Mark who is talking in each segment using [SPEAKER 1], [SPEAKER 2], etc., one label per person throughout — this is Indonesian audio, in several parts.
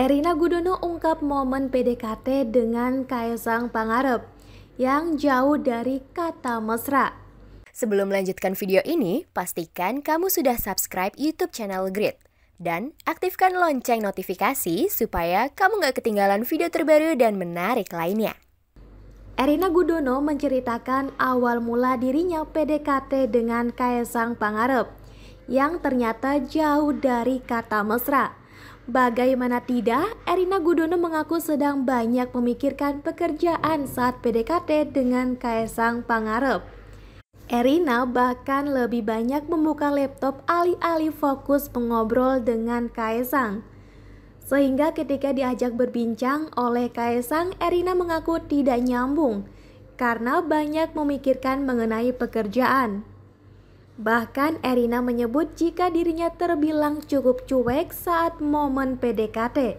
[SPEAKER 1] Erina Gudono ungkap momen PDKT dengan Kaisang Pangarep yang jauh dari kata mesra. Sebelum melanjutkan video ini, pastikan
[SPEAKER 2] kamu sudah subscribe YouTube channel Grid dan aktifkan lonceng notifikasi supaya kamu nggak ketinggalan video terbaru dan menarik lainnya.
[SPEAKER 1] Erina Gudono menceritakan awal mula dirinya PDKT dengan Kaisang Pangarep yang ternyata jauh dari kata mesra. Bagaimana tidak, Erina Gudono mengaku sedang banyak memikirkan pekerjaan saat PDKT dengan Kaesang Pangarep. Erina bahkan lebih banyak membuka laptop alih-alih fokus mengobrol dengan Kaesang. Sehingga ketika diajak berbincang oleh Kaesang, Erina mengaku tidak nyambung karena banyak memikirkan mengenai pekerjaan. Bahkan Erina menyebut jika dirinya terbilang cukup cuek saat momen PDKT.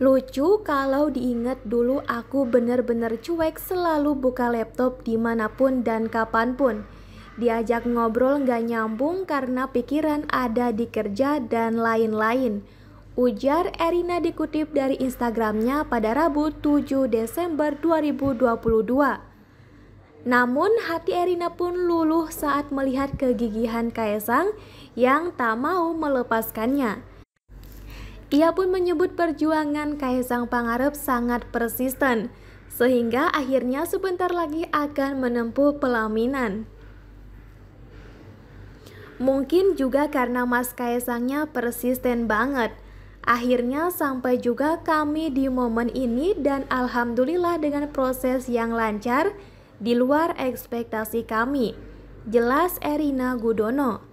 [SPEAKER 1] Lucu kalau diingat dulu aku benar-benar cuek selalu buka laptop dimanapun dan kapanpun. Diajak ngobrol nggak nyambung karena pikiran ada di kerja dan lain-lain. Ujar Erina dikutip dari Instagramnya pada Rabu 7 Desember 2022. Namun hati Erina pun luluh saat melihat kegigihan Kaisang yang tak mau melepaskannya. Ia pun menyebut perjuangan Kaisang Pangarep sangat persisten, sehingga akhirnya sebentar lagi akan menempuh pelaminan. Mungkin juga karena Mas Kaisangnya persisten banget. Akhirnya sampai juga kami di momen ini dan alhamdulillah dengan proses yang lancar, di luar ekspektasi kami. Jelas Erina Gudono.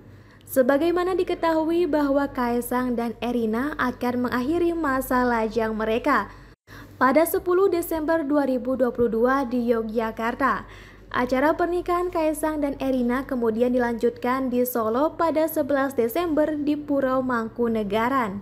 [SPEAKER 1] Sebagaimana diketahui bahwa Kaisang dan Erina akan mengakhiri masa lajang mereka pada 10 Desember 2022 di Yogyakarta. Acara pernikahan Kaisang dan Erina kemudian dilanjutkan di Solo pada 11 Desember di Pura Mangkunegaran.